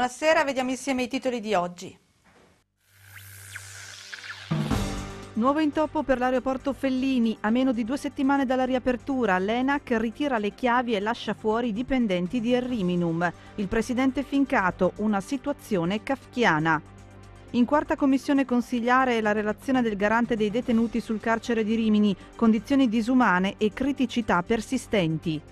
Buonasera, vediamo insieme i titoli di oggi. Nuovo intoppo per l'aeroporto Fellini. A meno di due settimane dalla riapertura, l'ENAC ritira le chiavi e lascia fuori i dipendenti di Erriminum. Il presidente Fincato, una situazione kafkiana. In quarta commissione consigliare la relazione del garante dei detenuti sul carcere di Rimini, condizioni disumane e criticità persistenti.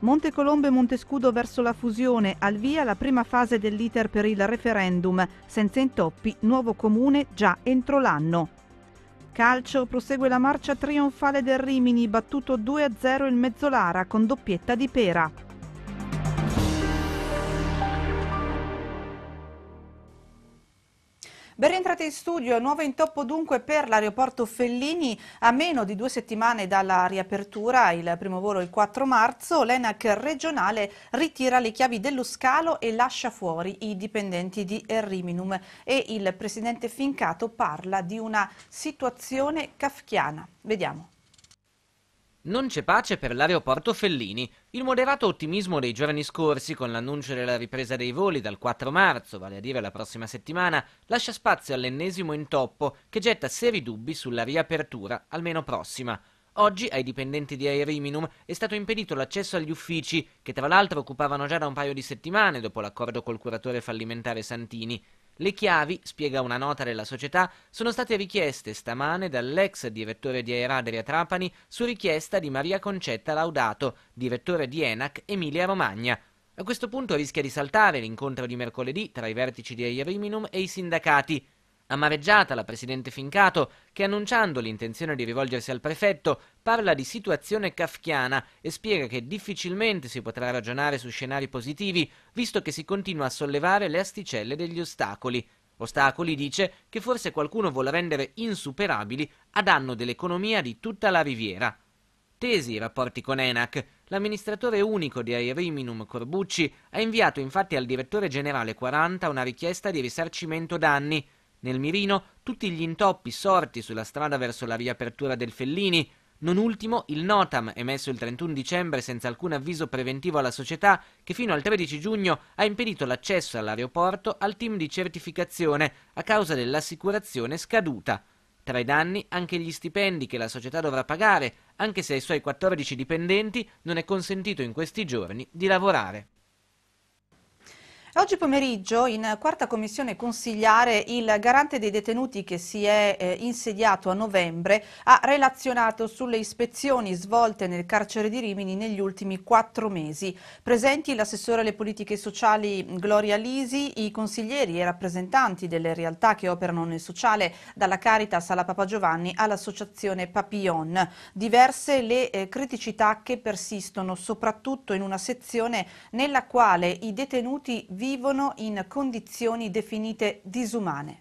Monte Colombo e Montescudo verso la fusione, al via la prima fase dell'iter per il referendum, senza intoppi, nuovo comune già entro l'anno. Calcio prosegue la marcia trionfale del Rimini, battuto 2-0 il Mezzolara con doppietta di Pera. Ben rientrate in studio, nuovo intoppo dunque per l'aeroporto Fellini a meno di due settimane dalla riapertura, il primo volo il 4 marzo, l'ENAC regionale ritira le chiavi dello scalo e lascia fuori i dipendenti di Erriminum e il presidente Fincato parla di una situazione kafkiana. Vediamo. Non c'è pace per l'aeroporto Fellini. Il moderato ottimismo dei giorni scorsi con l'annuncio della ripresa dei voli dal 4 marzo, vale a dire la prossima settimana, lascia spazio all'ennesimo intoppo che getta seri dubbi sulla riapertura, almeno prossima. Oggi ai dipendenti di Aeriminum è stato impedito l'accesso agli uffici, che tra l'altro occupavano già da un paio di settimane dopo l'accordo col curatore fallimentare Santini. Le chiavi, spiega una nota della società, sono state richieste stamane dall'ex direttore di Aeradria Trapani su richiesta di Maria Concetta Laudato, direttore di ENAC Emilia Romagna. A questo punto rischia di saltare l'incontro di mercoledì tra i vertici di Airiminum e i sindacati. Amareggiata la presidente Fincato, che annunciando l'intenzione di rivolgersi al prefetto, parla di situazione kafkiana e spiega che difficilmente si potrà ragionare su scenari positivi, visto che si continua a sollevare le asticelle degli ostacoli. Ostacoli, dice, che forse qualcuno vuole rendere insuperabili a danno dell'economia di tutta la riviera. Tesi i rapporti con ENAC, l'amministratore unico di Aeriminum Corbucci ha inviato infatti al direttore generale 40 una richiesta di risarcimento danni, nel mirino tutti gli intoppi sorti sulla strada verso la riapertura del Fellini, non ultimo il Notam emesso il 31 dicembre senza alcun avviso preventivo alla società che fino al 13 giugno ha impedito l'accesso all'aeroporto al team di certificazione a causa dell'assicurazione scaduta. Tra i danni anche gli stipendi che la società dovrà pagare, anche se ai suoi 14 dipendenti non è consentito in questi giorni di lavorare. Oggi pomeriggio in quarta commissione consigliare il garante dei detenuti che si è eh, insediato a novembre ha relazionato sulle ispezioni svolte nel carcere di Rimini negli ultimi quattro mesi. Presenti l'assessore alle politiche sociali Gloria Lisi, i consiglieri e rappresentanti delle realtà che operano nel sociale dalla Caritas alla Papa Giovanni all'associazione Papillon. Diverse le eh, criticità che persistono soprattutto in una sezione nella quale i detenuti vi vivono in condizioni definite disumane.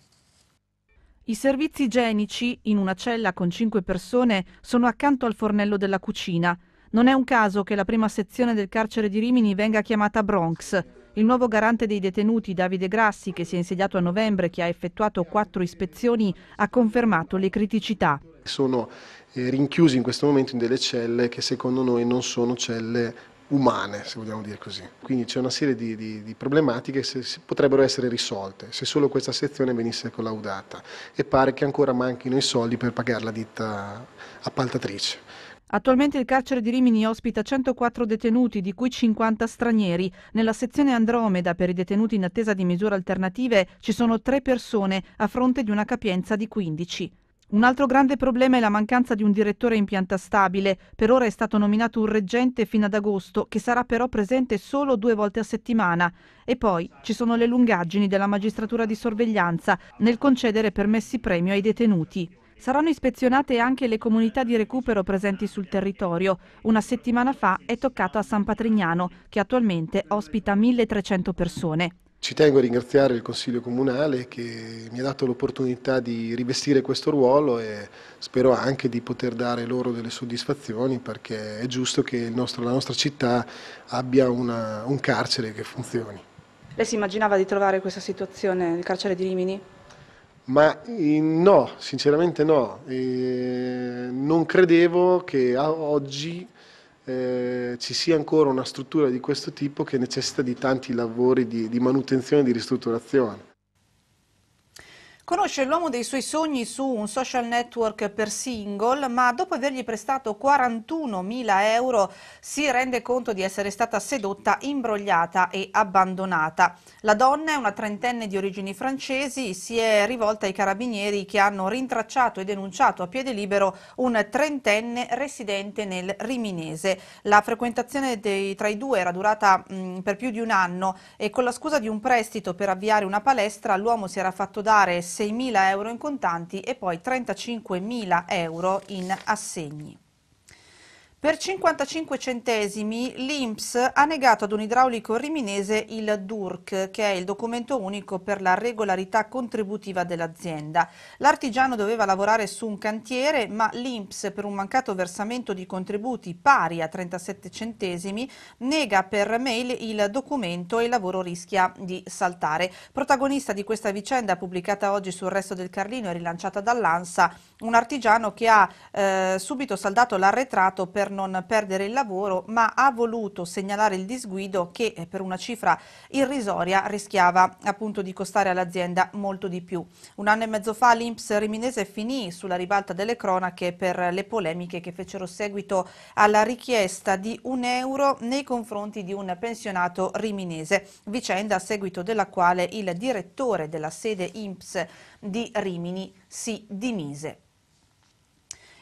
I servizi igienici, in una cella con cinque persone, sono accanto al fornello della cucina. Non è un caso che la prima sezione del carcere di Rimini venga chiamata Bronx. Il nuovo garante dei detenuti, Davide Grassi, che si è insediato a novembre e che ha effettuato quattro ispezioni, ha confermato le criticità. Sono eh, rinchiusi in questo momento in delle celle che secondo noi non sono celle umane, se vogliamo dire così. Quindi c'è una serie di, di, di problematiche che potrebbero essere risolte se solo questa sezione venisse collaudata e pare che ancora manchino i soldi per pagare la ditta appaltatrice. Attualmente il carcere di Rimini ospita 104 detenuti, di cui 50 stranieri. Nella sezione Andromeda, per i detenuti in attesa di misure alternative, ci sono tre persone a fronte di una capienza di 15. Un altro grande problema è la mancanza di un direttore in pianta stabile. Per ora è stato nominato un reggente fino ad agosto, che sarà però presente solo due volte a settimana. E poi ci sono le lungaggini della magistratura di sorveglianza nel concedere permessi premio ai detenuti. Saranno ispezionate anche le comunità di recupero presenti sul territorio. Una settimana fa è toccato a San Patrignano, che attualmente ospita 1300 persone. Ci tengo a ringraziare il Consiglio Comunale che mi ha dato l'opportunità di rivestire questo ruolo e spero anche di poter dare loro delle soddisfazioni perché è giusto che nostro, la nostra città abbia una, un carcere che funzioni. Lei si immaginava di trovare questa situazione nel carcere di Rimini? Ma eh, no, sinceramente no. Eh, non credevo che oggi eh, ci sia ancora una struttura di questo tipo che necessita di tanti lavori di, di manutenzione e di ristrutturazione. Conosce l'uomo dei suoi sogni su un social network per single, ma dopo avergli prestato 41.000 euro si rende conto di essere stata sedotta, imbrogliata e abbandonata. La donna è una trentenne di origini francesi, si è rivolta ai carabinieri che hanno rintracciato e denunciato a piede libero un trentenne residente nel Riminese. La frequentazione dei, tra i due era durata mh, per più di un anno e con la scusa di un prestito per avviare una palestra l'uomo si era fatto dare 6.000 euro in contanti e poi 35.000 euro in assegni. Per 55 centesimi l'INPS ha negato ad un idraulico riminese il DURC, che è il documento unico per la regolarità contributiva dell'azienda. L'artigiano doveva lavorare su un cantiere, ma l'INPS, per un mancato versamento di contributi pari a 37 centesimi, nega per mail il documento e il lavoro rischia di saltare. Protagonista di questa vicenda, pubblicata oggi sul Resto del Carlino e rilanciata dall'ANSA, un artigiano che ha eh, subito saldato l'arretrato per non perdere il lavoro, ma ha voluto segnalare il disguido che eh, per una cifra irrisoria rischiava appunto di costare all'azienda molto di più. Un anno e mezzo fa l'Inps riminese finì sulla ribalta delle cronache per le polemiche che fecero seguito alla richiesta di un euro nei confronti di un pensionato riminese, vicenda a seguito della quale il direttore della sede INPS di Rimini si dimise.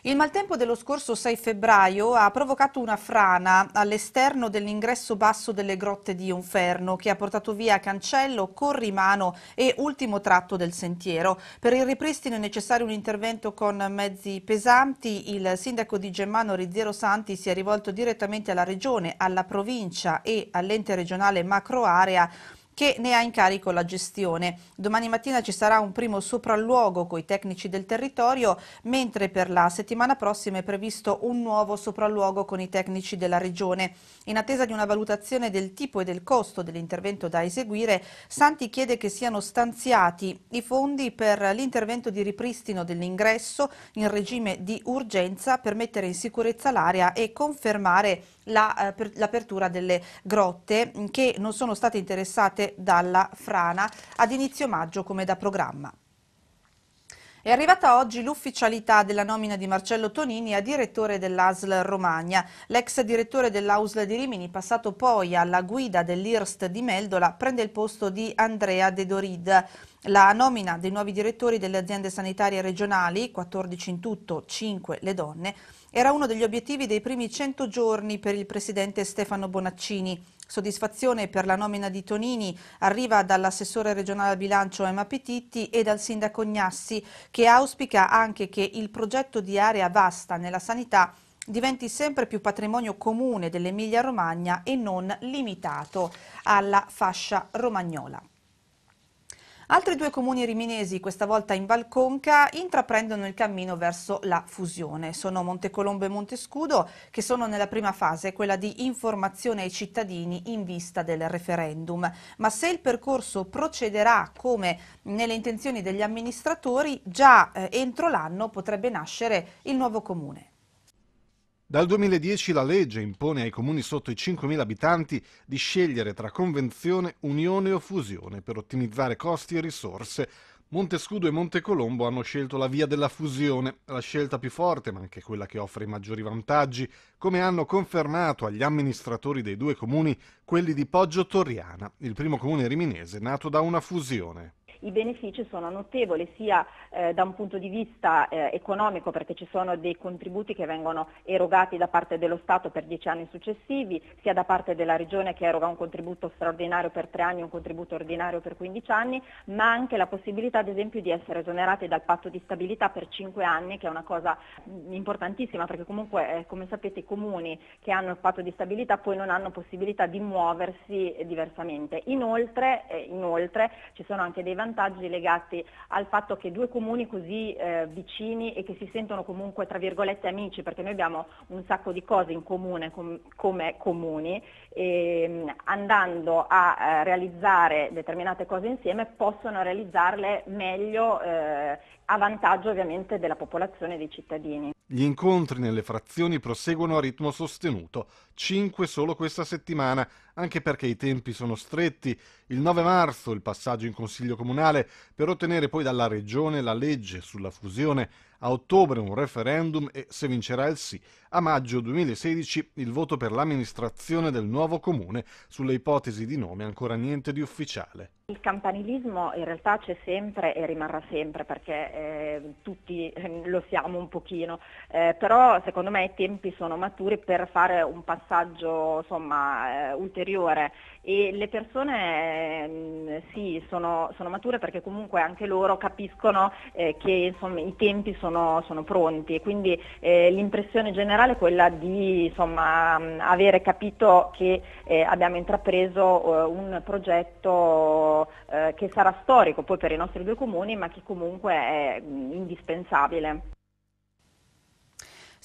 Il maltempo dello scorso 6 febbraio ha provocato una frana all'esterno dell'ingresso basso delle grotte di Inferno che ha portato via cancello, corrimano e ultimo tratto del sentiero. Per il ripristino è necessario un intervento con mezzi pesanti. Il sindaco di Gemmano Rizziero Santi si è rivolto direttamente alla regione, alla provincia e all'ente regionale macroarea che ne ha in carico la gestione. Domani mattina ci sarà un primo sopralluogo con i tecnici del territorio, mentre per la settimana prossima è previsto un nuovo sopralluogo con i tecnici della regione. In attesa di una valutazione del tipo e del costo dell'intervento da eseguire, Santi chiede che siano stanziati i fondi per l'intervento di ripristino dell'ingresso in regime di urgenza per mettere in sicurezza l'area e confermare eh, l'apertura delle grotte mm, che non sono state interessate dalla frana ad inizio maggio come da programma. È arrivata oggi l'ufficialità della nomina di Marcello Tonini a direttore dell'ASL Romagna. L'ex direttore dell'AUSL di Rimini, passato poi alla guida dell'IRST di Meldola, prende il posto di Andrea De Dorid. La nomina dei nuovi direttori delle aziende sanitarie regionali, 14 in tutto, 5 le donne, era uno degli obiettivi dei primi 100 giorni per il presidente Stefano Bonaccini, Soddisfazione per la nomina di Tonini arriva dall'assessore regionale al bilancio Emma Petitti e dal sindaco Gnassi che auspica anche che il progetto di area vasta nella sanità diventi sempre più patrimonio comune dell'Emilia Romagna e non limitato alla fascia romagnola. Altri due comuni riminesi, questa volta in Valconca, intraprendono il cammino verso la fusione. Sono Montecolombo e Montescudo che sono nella prima fase, quella di informazione ai cittadini in vista del referendum. Ma se il percorso procederà come nelle intenzioni degli amministratori, già eh, entro l'anno potrebbe nascere il nuovo comune. Dal 2010 la legge impone ai comuni sotto i 5.000 abitanti di scegliere tra convenzione, unione o fusione per ottimizzare costi e risorse. Montescudo e Montecolombo hanno scelto la via della fusione, la scelta più forte ma anche quella che offre i maggiori vantaggi, come hanno confermato agli amministratori dei due comuni quelli di Poggio Torriana, il primo comune riminese nato da una fusione i benefici sono notevoli sia eh, da un punto di vista eh, economico perché ci sono dei contributi che vengono erogati da parte dello Stato per dieci anni successivi, sia da parte della Regione che eroga un contributo straordinario per tre anni e un contributo ordinario per 15 anni, ma anche la possibilità ad esempio di essere esonerati dal patto di stabilità per cinque anni, che è una cosa importantissima perché comunque eh, come sapete i comuni che hanno il patto di stabilità poi non hanno possibilità di muoversi eh, diversamente. Inoltre, eh, inoltre ci sono anche dei vantaggi vantaggi legati al fatto che due comuni così eh, vicini e che si sentono comunque tra virgolette amici, perché noi abbiamo un sacco di cose in comune com- come comuni, e, ehm, andando a eh, realizzare determinate cose insieme possono realizzarle meglio eh, a vantaggio ovviamente della popolazione e dei cittadini. Gli incontri nelle frazioni proseguono a ritmo sostenuto, 5 solo questa settimana, anche perché i tempi sono stretti. Il 9 marzo il passaggio in Consiglio Comunale per ottenere poi dalla Regione la legge sulla fusione, a ottobre un referendum e se vincerà il sì. A maggio 2016 il voto per l'amministrazione del nuovo comune, sulle ipotesi di nome ancora niente di ufficiale. Il campanilismo in realtà c'è sempre e rimarrà sempre perché eh, tutti eh, lo siamo un pochino, eh, però secondo me i tempi sono maturi per fare un passaggio insomma, eh, ulteriore e le persone mm, sì, sono, sono, mature perché comunque anche loro capiscono eh, che insomma, i tempi sono, sono pronti e quindi eh, l'impressione generale è quella di insomma, mm, avere capito che abbiamo intrapreso un progetto eh, che sarà storico poi per i nostri due comuni ma che comunque è mh, indispensabile.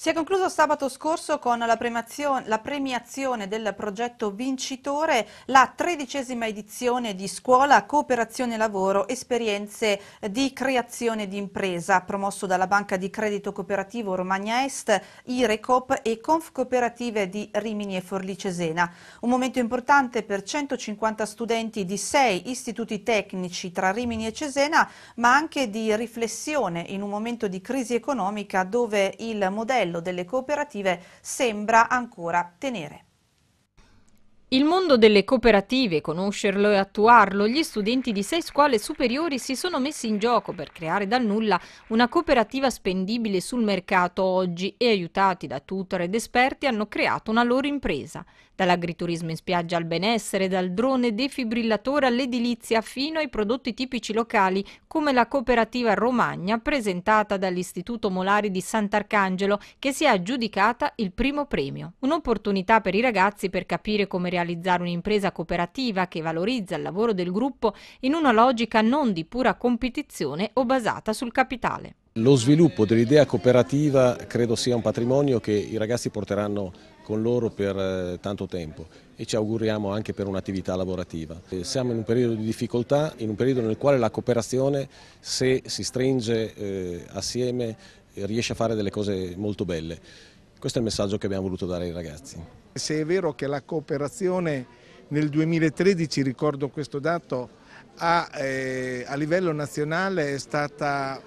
Si è concluso sabato scorso con la, la, premiazione del progetto vincitore la tredicesima edizione di Scuola, Cooperazione Lavoro, Esperienze di Creazione di Impresa, promosso dalla Banca di Credito Cooperativo Romagna Est, IRECOP e Conf Cooperative di Rimini e Forlì Cesena. Un momento importante per 150 studenti di sei istituti tecnici tra Rimini e Cesena, ma anche di riflessione in un momento di crisi economica dove il modello livello delle cooperative sembra ancora tenere. Il mondo delle cooperative, conoscerlo e attuarlo, gli studenti di sei scuole superiori si sono messi in gioco per creare dal nulla una cooperativa spendibile sul mercato oggi e aiutati da tutor ed esperti hanno creato una loro impresa dall'agriturismo in spiaggia al benessere, dal drone defibrillatore all'edilizia fino ai prodotti tipici locali come la cooperativa Romagna presentata dall'Istituto Molari di Sant'Arcangelo che si è aggiudicata il primo premio. Un'opportunità per i ragazzi per capire come realizzare un'impresa cooperativa che valorizza il lavoro del gruppo in una logica non di pura competizione o basata sul capitale. Lo sviluppo dell'idea cooperativa credo sia un patrimonio che i ragazzi porteranno con loro per eh, tanto tempo e ci auguriamo anche per un'attività lavorativa. Siamo in un periodo di difficoltà, in un periodo nel quale la cooperazione, se si stringe eh, assieme, riesce a fare delle cose molto belle. Questo è il messaggio che abbiamo voluto dare ai ragazzi. Se è vero che la cooperazione nel 2013, ricordo questo dato, a, eh, a livello nazionale è stata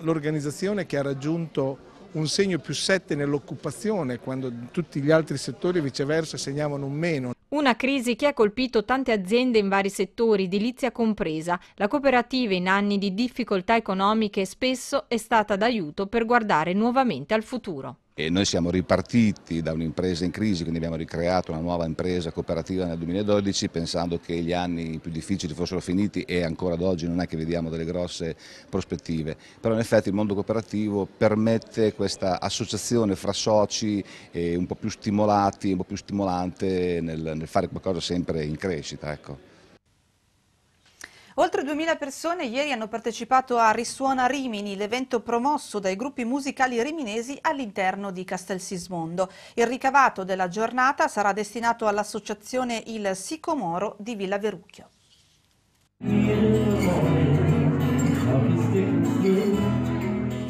l'organizzazione che ha raggiunto un segno più 7 nell'occupazione, quando tutti gli altri settori viceversa segnavano un meno. Una crisi che ha colpito tante aziende in vari settori, edilizia compresa. La cooperativa in anni di difficoltà economiche spesso è stata d'aiuto per guardare nuovamente al futuro. E noi siamo ripartiti da un'impresa in crisi, quindi abbiamo ricreato una nuova impresa cooperativa nel 2012 pensando che gli anni più difficili fossero finiti e ancora ad oggi non è che vediamo delle grosse prospettive, però in effetti il mondo cooperativo permette questa associazione fra soci eh, un po' più stimolati, un po' più stimolante nel, nel fare qualcosa sempre in crescita. Ecco. Oltre 2000 persone ieri hanno partecipato a Risuona Rimini, l'evento promosso dai gruppi musicali riminesi all'interno di Castel Sismondo. Il ricavato della giornata sarà destinato all'associazione Il Sicomoro di Villa Verucchio.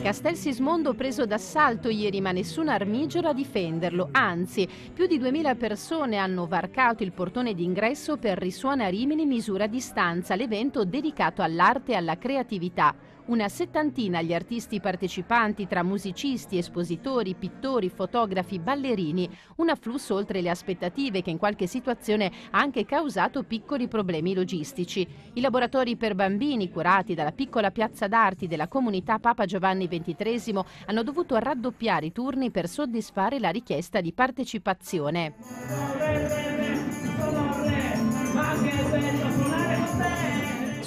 Castel Sismondo preso d'assalto ieri ma nessun armigero a difenderlo, anzi più di 2000 persone hanno varcato il portone d'ingresso per Risuona Rimini misura a distanza, l'evento dedicato all'arte e alla creatività una settantina gli artisti partecipanti tra musicisti, espositori, pittori, fotografi, ballerini, un afflusso oltre le aspettative che in qualche situazione ha anche causato piccoli problemi logistici. I laboratori per bambini curati dalla piccola piazza d'arti della comunità Papa Giovanni XXIII hanno dovuto raddoppiare i turni per soddisfare la richiesta di partecipazione.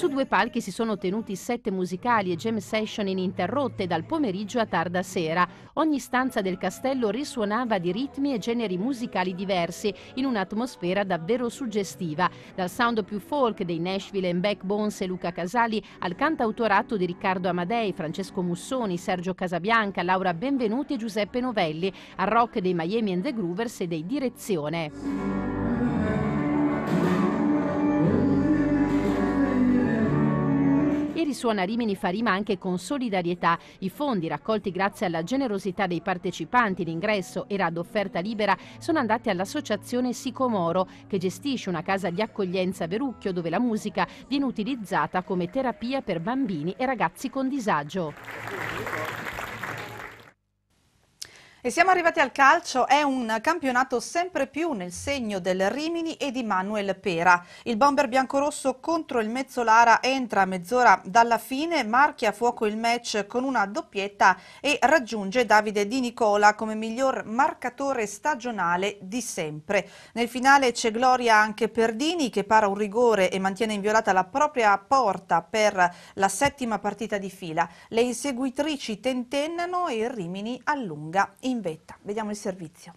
Su due palchi si sono tenuti set musicali e jam session ininterrotte dal pomeriggio a tarda sera. Ogni stanza del castello risuonava di ritmi e generi musicali diversi, in un'atmosfera davvero suggestiva. Dal sound più folk dei Nashville and Backbones e Luca Casali al cantautorato di Riccardo Amadei, Francesco Mussoni, Sergio Casabianca, Laura Benvenuti e Giuseppe Novelli, al rock dei Miami and the Groovers e dei Direzione. risuona Rimini fa rima anche con solidarietà. I fondi raccolti grazie alla generosità dei partecipanti, l'ingresso era ad offerta libera, sono andati all'associazione Sicomoro che gestisce una casa di accoglienza a Verucchio dove la musica viene utilizzata come terapia per bambini e ragazzi con disagio. E siamo arrivati al calcio, è un campionato sempre più nel segno del Rimini e di Manuel Pera. Il bomber biancorosso contro il Mezzolara entra a mezz'ora dalla fine, marchia a fuoco il match con una doppietta e raggiunge Davide Di Nicola come miglior marcatore stagionale di sempre. Nel finale c'è gloria anche per Dini che para un rigore e mantiene inviolata la propria porta per la settima partita di fila. Le inseguitrici tentennano e il Rimini allunga in in vetta. Vediamo il servizio.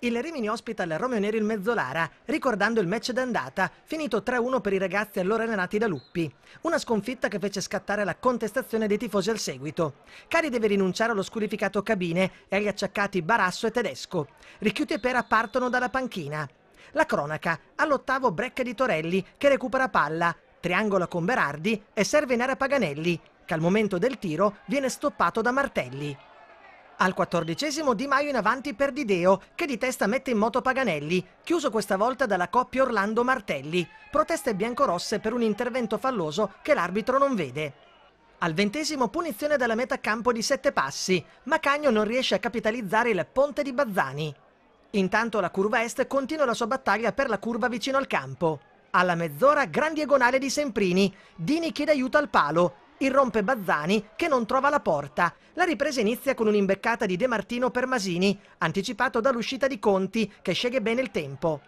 Il Rimini ospita il Romeo Neri il Mezzolara, ricordando il match d'andata, finito 3-1 per i ragazzi allora allenati da Luppi. Una sconfitta che fece scattare la contestazione dei tifosi al seguito. Cari deve rinunciare allo scurificato Cabine e agli acciaccati Barasso e Tedesco. Richiuti e Pera partono dalla panchina. La cronaca, all'ottavo break di Torelli, che recupera palla, triangola con Berardi e serve in area Paganelli, che al momento del tiro viene stoppato da Martelli. Al quattordicesimo Di Maio in avanti per Dideo, che di testa mette in moto Paganelli, chiuso questa volta dalla coppia Orlando Martelli. Proteste biancorosse per un intervento falloso che l'arbitro non vede. Al ventesimo punizione dalla metà campo di sette passi, ma Cagno non riesce a capitalizzare il ponte di Bazzani. Intanto la curva est continua la sua battaglia per la curva vicino al campo. Alla mezz'ora gran diagonale di Semprini, Dini chiede aiuto al palo, irrompe Bazzani che non trova la porta. La ripresa inizia con un'imbeccata di De Martino per Masini, anticipato dall'uscita di Conti che sceglie bene il tempo.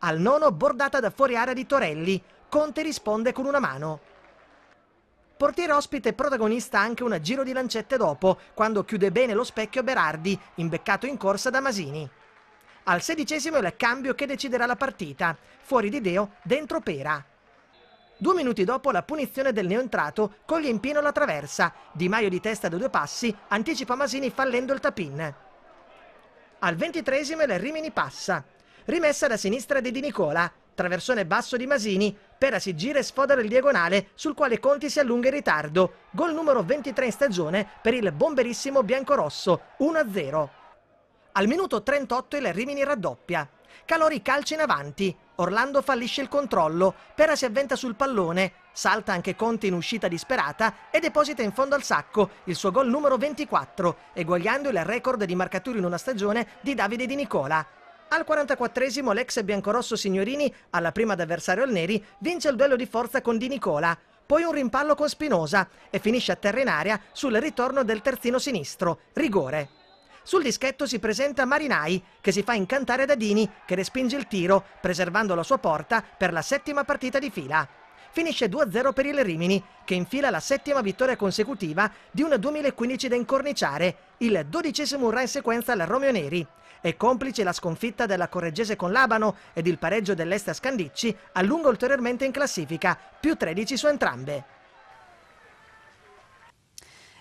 Al nono bordata da fuori area di Torelli, Conte risponde con una mano. Portiere ospite protagonista anche un giro di lancette dopo, quando chiude bene lo specchio Berardi, imbeccato in corsa da Masini. Al sedicesimo è il cambio che deciderà la partita, fuori di Deo, dentro Pera. Due minuti dopo la punizione del neoentrato coglie in pieno la traversa. Di Maio di testa da due passi anticipa Masini fallendo il tapin. Al ventitresimo il Rimini passa. Rimessa da sinistra di Di Nicola. Traversone basso di Masini. Pera si gira e sfoda il diagonale sul quale Conti si allunga in ritardo. Gol numero 23 in stagione per il bomberissimo biancorosso 1-0. Al minuto 38 il Rimini raddoppia. Calori calcia in avanti. Orlando fallisce il controllo, Pera si avventa sul pallone, salta anche Conte in uscita disperata e deposita in fondo al sacco il suo gol numero 24, eguagliando il record di marcature in una stagione di Davide Di Nicola. Al 44esimo l'ex biancorosso Signorini, alla prima d'avversario al Neri, vince il duello di forza con Di Nicola, poi un rimpallo con Spinosa e finisce a terra in aria sul ritorno del terzino sinistro, rigore. Sul dischetto si presenta Marinai, che si fa incantare da Dini, che respinge il tiro, preservando la sua porta per la settima partita di fila. Finisce 2-0 per il Rimini, che infila la settima vittoria consecutiva di un 2015 da incorniciare, il dodicesimo run in sequenza al Romeo Neri. E complice la sconfitta della Correggese con Labano ed il pareggio dell'Esta Scandicci allunga ulteriormente in classifica, più 13 su entrambe.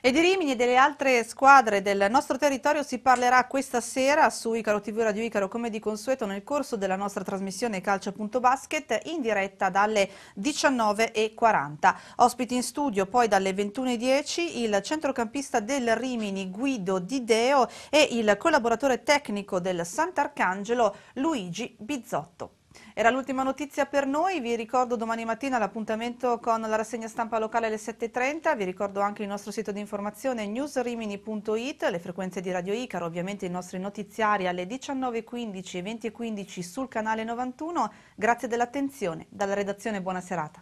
E di Rimini e delle altre squadre del nostro territorio si parlerà questa sera su Icaro TV Radio Icaro come di consueto nel corso della nostra trasmissione Calcio.basket in diretta dalle 19.40. Ospiti in studio poi dalle 21.10 il centrocampista del Rimini Guido Dideo e il collaboratore tecnico del Sant'Arcangelo Luigi Bizzotto. Era l'ultima notizia per noi, vi ricordo domani mattina l'appuntamento con la rassegna stampa locale alle 7.30, vi ricordo anche il nostro sito di informazione newsrimini.it, le frequenze di Radio Icaro, ovviamente i nostri notiziari alle 19.15 e 20.15 sul canale 91. Grazie dell'attenzione, dalla redazione buona serata.